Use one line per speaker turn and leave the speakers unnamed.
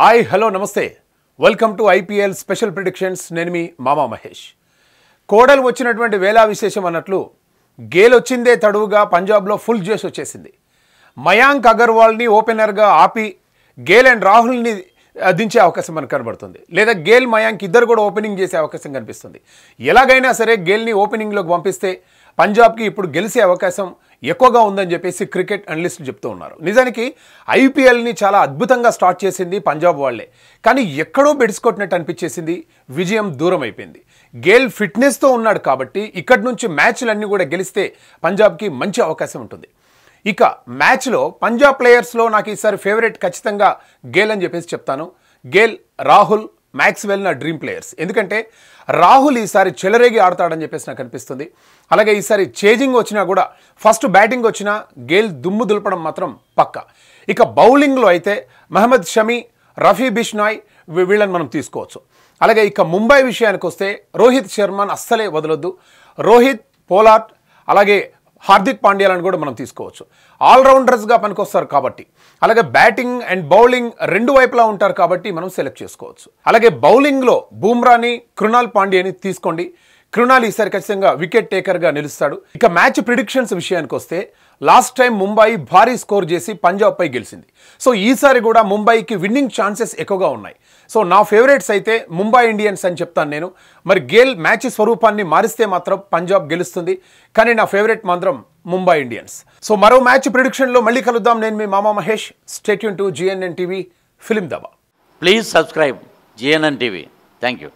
hi hello నమస్తే welcome to IPL special predictions నేను మీ మామా మహేష్ కోడలు వచ్చినటువంటి వేలా విశేషం అన్నట్లు గేల్ వచ్చిందే తడువుగా పంజాబ్లో ఫుల్ జోష్ వచ్చేసింది మయాంక్ అగర్వాల్ని ఓపెనర్గా ఆపి గేల్ అండ్ రాహుల్ని దించే అవకాశం మనకు కనబడుతుంది లేదా గేల్ మయాంక్ ఇద్దరు కూడా ఓపెనింగ్ చేసే అవకాశం కనిపిస్తుంది ఎలాగైనా సరే గేల్ని ఓపెనింగ్లోకి పంపిస్తే పంజాబ్కి ఇప్పుడు గెలిచే అవకాశం ఎక్కువగా ఉందని చెప్పేసి క్రికెట్ అనలిస్టులు చెప్తూ ఉన్నారు నిజానికి ఐపీఎల్ని చాలా అద్భుతంగా స్టార్ట్ చేసింది పంజాబ్ వాళ్లే కానీ ఎక్కడో కొట్టినట్టు అనిపించేసింది విజయం దూరం అయిపోయింది గేల్ ఫిట్నెస్తో ఉన్నాడు కాబట్టి ఇక్కడి నుంచి మ్యాచ్లన్నీ కూడా గెలిస్తే పంజాబ్కి మంచి అవకాశం ఉంటుంది ఇక మ్యాచ్లో పంజాబ్ ప్లేయర్స్లో నాకు ఈసారి ఫేవరెట్ ఖచ్చితంగా గేల్ అని చెప్పేసి చెప్తాను గేల్ రాహుల్ మ్యాక్స్వెల్ నా డ్రీమ్ ప్లేయర్స్ ఎందుకంటే రాహుల్ ఈసారి చెలరేగి ఆడతాడని చెప్పేసి నాకు అనిపిస్తుంది అలాగే ఈసారి చేజింగ్ వచ్చినా కూడా ఫస్ట్ బ్యాటింగ్ వచ్చినా గేల్ దుమ్ము దులపడం మాత్రం పక్క ఇక బౌలింగ్లో అయితే మహమ్మద్ షమీ రఫీ బిష్నాయ్ వీళ్ళని మనం తీసుకోవచ్చు అలాగే ఇక ముంబై విషయానికి వస్తే రోహిత్ శర్మను అస్సలే వదలొద్దు రోహిత్ పోలార్ట్ అలాగే హార్దిక్ పాండ్యాలను కూడా మనం తీసుకోవచ్చు ఆల్రౌండర్స్గా పనికొస్తారు కాబట్టి అలాగే బ్యాటింగ్ అండ్ బౌలింగ్ రెండు వైపులా ఉంటారు కాబట్టి మనం సెలెక్ట్ చేసుకోవచ్చు అలాగే బౌలింగ్లో బూమ్రాని కృణాల్ పాండ్యాని తీసుకోండి కృణాల్ ఈసారి ఖచ్చితంగా వికెట్ టేకర్గా నిలుస్తాడు ఇక మ్యాచ్ ప్రిడిక్షన్స్ విషయానికి వస్తే లాస్ట్ టైం ముంబై భారీ స్కోర్ చేసి పంజాబ్ పై గెలిచింది సో ఈసారి కూడా ముంబైకి విన్నింగ్ ఛాన్సెస్ ఎక్కువగా ఉన్నాయి సో నా ఫేవరెట్స్ అయితే ముంబై ఇండియన్స్ అని చెప్తాను నేను మరి గేల్ మ్యాచ్ స్వరూపాన్ని మారిస్తే మాత్రం పంజాబ్ గెలుస్తుంది కానీ నా ఫేవరెట్ మాత్రం ముంబై ఇండియన్స్ సో మరో మ్యాచ్ ప్రిడిక్షన్లో మళ్ళీ కలుద్దాం నేను మీ మామా Mahesh stay tuned to GNN TV film దబా please subscribe GNN TV thank you